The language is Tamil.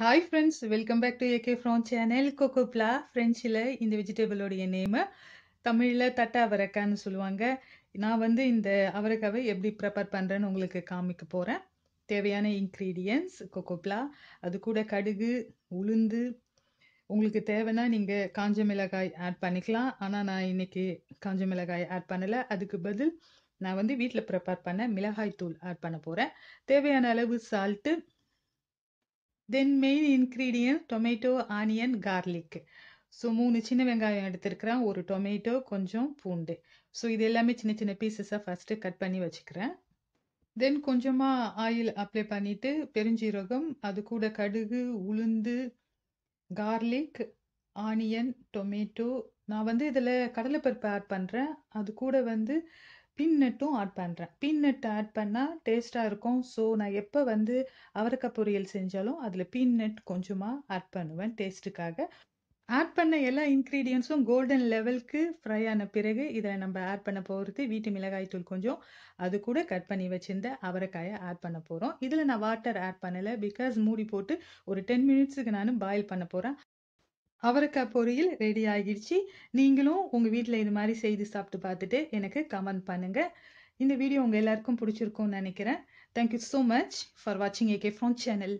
hi friends welcome back to AK from channel கொக்கோப்லா ஃப்ரெஞ்சில் இந்த வெஜிடபிளோடைய நேமு தமிழில் தட்ட அவரைக்கான்னு சொல்லுவாங்க நான் வந்து இந்த அவரைக்காவை எப்படி ப்ரிப்பேர் பண்ணுறேன்னு உங்களுக்கு காமிக்க போகிறேன் தேவையான இன்க்ரீடியன்ஸ் கொக்கோப்லா அது கூட கடுகு உளுந்து உங்களுக்கு தேவைன்னா நீங்கள் காஞ்ச மிளகாய் ஆட் பண்ணிக்கலாம் ஆனால் நான் இன்றைக்கி காஞ்ச மிளகாய் ஆட் பண்ணலை அதுக்கு பதில் நான் வந்து வீட்டில் ப்ரிப்பேர் பண்ண மிளகாய் தூள் ஆட் பண்ண போகிறேன் தேவையான அளவு salt then main ingredient tomato onion garlic so மூணு சின்ன வெங்காயம் எடுத்துருக்கிறேன் ஒரு டொமேட்டோ கொஞ்சம் பூண்டு ஸோ இது எல்லாமே சின்ன சின்ன பீசஸாக ஃபஸ்ட்டு கட் பண்ணி வச்சுக்கிறேன் தென் கொஞ்சமாக ஆயில் அப்ளை பண்ணிவிட்டு பெருஞ்சீரகம் அது கூட கடுகு உளுந்து கார்லிக் ஆனியன் டொமேட்டோ நான் வந்து இதில் கடலைப்பருப்பு ஆட் பண்ணுறேன் அது கூட வந்து பின்னட்டும் ஆட் பண்ணுறேன் பீநட் ஆட் பண்ணால் டேஸ்ட்டாக இருக்கும் ஸோ நான் எப்போ வந்து அவரக்காய் பொரியல் செஞ்சாலும் அதில் பின்னட் கொஞ்சமாக ஆட் பண்ணுவேன் டேஸ்ட்டுக்காக ஆட் பண்ண எல்லா இன்க்ரீடியன்ஸும் கோல்டன் லெவலுக்கு ஃப்ரை ஆன பிறகு இதில் நம்ம ஆட் பண்ண போகிறது வீட்டு மிளகாய் தூள் கொஞ்சம் அது கூட கட் பண்ணி வச்சிருந்த அவரைக்காயை ஆட் பண்ண போகிறோம் இதில் நான் வாட்டர் ஆட் பண்ணலை பிகாஸ் மூடி போட்டு ஒரு டென் மினிட்ஸுக்கு நான் பாயில் பண்ண போகிறேன் அவரைக்காய் பொரியல் ரெடி ஆகிடுச்சு நீங்களும் உங்கள் வீட்டில் இது மாதிரி செய்து சாப்பிட்டு பார்த்துட்டு எனக்கு கமெண்ட் பண்ணுங்கள் இந்த வீடியோ உங்கள் எல்லாருக்கும் பிடிச்சிருக்கும்னு நினைக்கிறேன் தேங்க்யூ ஸோ மச் ஃபார் வாட்சிங் ஏகே ஃப்ரோன் சேனல்